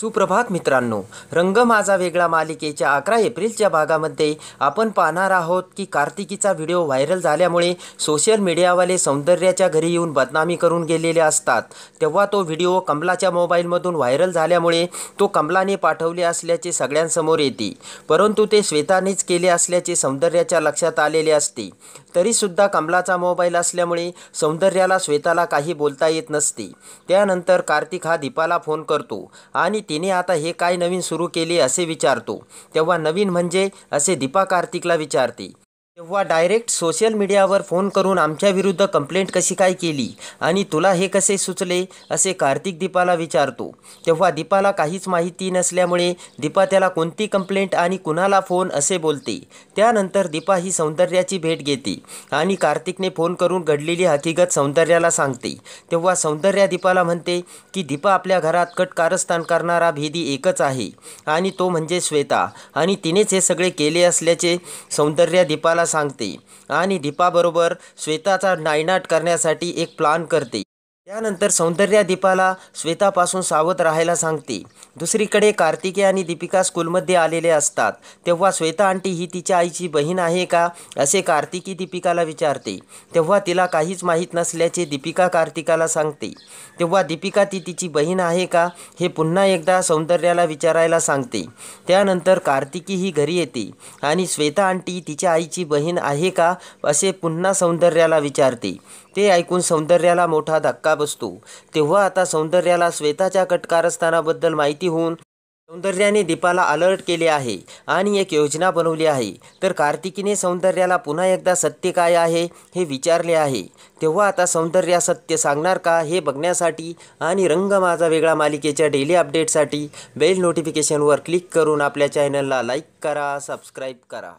सुप्रभात मित्रांनो रंग माझा वेगळा मालिकेच्या अकरा एप्रिलच्या भागामध्ये आपण पाहणार आहोत की कार्तिकीचा व्हिडिओ व्हायरल झाल्यामुळे सोशल मीडियावाले सौंदर्याच्या घरी येऊन बदनामी करून गेलेले असतात तेव्हा तो व्हिडिओ कमलाच्या मोबाईलमधून व्हायरल झाल्यामुळे तो कमलाने पाठवले असल्याचे सगळ्यांसमोर येते परंतु ते श्वेतानेच केले असल्याचे सौंदर्याच्या लक्षात आलेले असते तरीसुद्धा कमलाचा मोबाईल असल्यामुळे सौंदर्याला श्वेताला काही बोलता येत नसते त्यानंतर कार्तिक हा दीपाला फोन करतो आणि तिने आता हे काय नवीन सुरू केले असे विचारतो तेव्हा नवीन म्हणजे असे दीपा कार्तिकला विचारते वा डायरेक्ट सोशल मीडियावर फोन करून आमच्या विरुद्ध कंप्लेंट कशी काय केली आणि तुला हे कसे सुचले असे कार्तिक दीपाला विचारतो तेव्हा दीपाला काहीच माहिती नसल्यामुळे दीपा त्याला कोणती कंप्लेंट आणि कुणाला फोन असे बोलते त्यानंतर दीपा ही सौंदर्याची भेट घेते आणि कार्तिकने फोन करून घडलेली हकीकत सौंदर्याला सांगते तेव्हा सौंदर्या दीपाला म्हणते की दीपा आपल्या घरात कट कारस्थान करणारा भेदी एकच आहे आणि तो म्हणजे श्वेता आणि तिनेच हे सगळे केले असल्याचे सौंदर्या दीपाला सांगते आणि दीपाबरोबर श्वेताचा नायनाट करण्यासाठी एक प्लान करते त्यानंतर सौंदर्या दीपाला श्वेतापासून सावध राहायला सांगते दुसरीकडे कार्तिके आणि दीपिका स्कूलमध्ये आलेले असतात तेव्हा श्वेता आंटी ही तिच्या आईची बहीण आहे का असे कार्तिकी दीपिकाला विचारते तेव्हा तिला काहीच माहीत नसल्याचे दीपिका कार्तिकाला सांगते तेव्हा दीपिका ती तिची बहीण आहे का हे पुन्हा एकदा सौंदर्याला विचारायला सांगते त्यानंतर कार्तिकी ही घरी येते आणि श्वेता आंटी तिच्या आईची बहीण आहे का असे पुन्हा सौंदर्याला विचारते ते ऐकून सौंदर्याला मोठा धक्का बसतो तेव्हा आता सौंदर्याला श्वेताच्या कटकारस्थानाबद्दल माहिती होऊन सौंदर्याने दीपाला अलर्ट केले आहे आणि एक योजना बनवली आहे तर कार्तिकीने सौंदर्याला पुन्हा एकदा सत्य काय आहे हे विचारले आहे तेव्हा आता सौंदर्या सत्य सांगणार का हे बघण्यासाठी आणि रंग माझा वेगळा मालिकेच्या डेली अपडेटसाठी बेल नोटिफिकेशनवर क्लिक करून आपल्या चॅनलला लाईक करा सबस्क्राईब करा